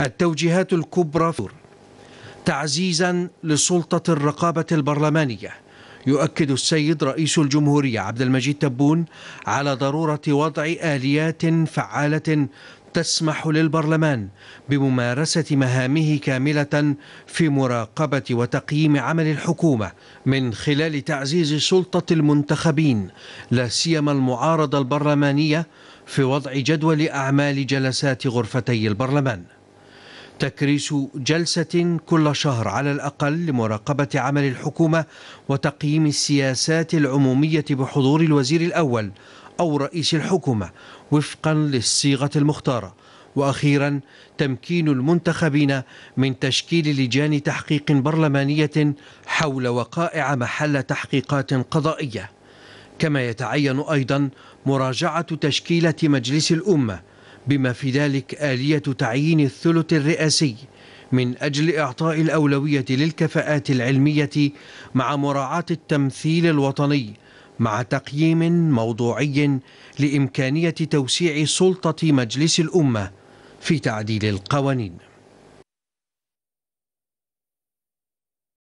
التوجيهات الكبرى تعزيزا لسلطة الرقابة البرلمانية يؤكد السيد رئيس الجمهورية عبد المجيد تبون على ضرورة وضع آليات فعالة تسمح للبرلمان بممارسة مهامه كاملة في مراقبة وتقييم عمل الحكومة من خلال تعزيز سلطة المنتخبين لا سيما المعارضة البرلمانية في وضع جدول أعمال جلسات غرفتي البرلمان تكريس جلسة كل شهر على الأقل لمراقبة عمل الحكومة وتقييم السياسات العمومية بحضور الوزير الأول أو رئيس الحكومة وفقا للصيغة المختارة واخيرا تمكين المنتخبين من تشكيل لجان تحقيق برلمانيه حول وقائع محل تحقيقات قضائيه كما يتعين ايضا مراجعه تشكيله مجلس الامه بما في ذلك اليه تعيين الثلث الرئاسي من اجل اعطاء الاولويه للكفاءات العلميه مع مراعاه التمثيل الوطني مع تقييم موضوعي لإمكانية توسيع سلطة مجلس الأمة في تعديل القوانين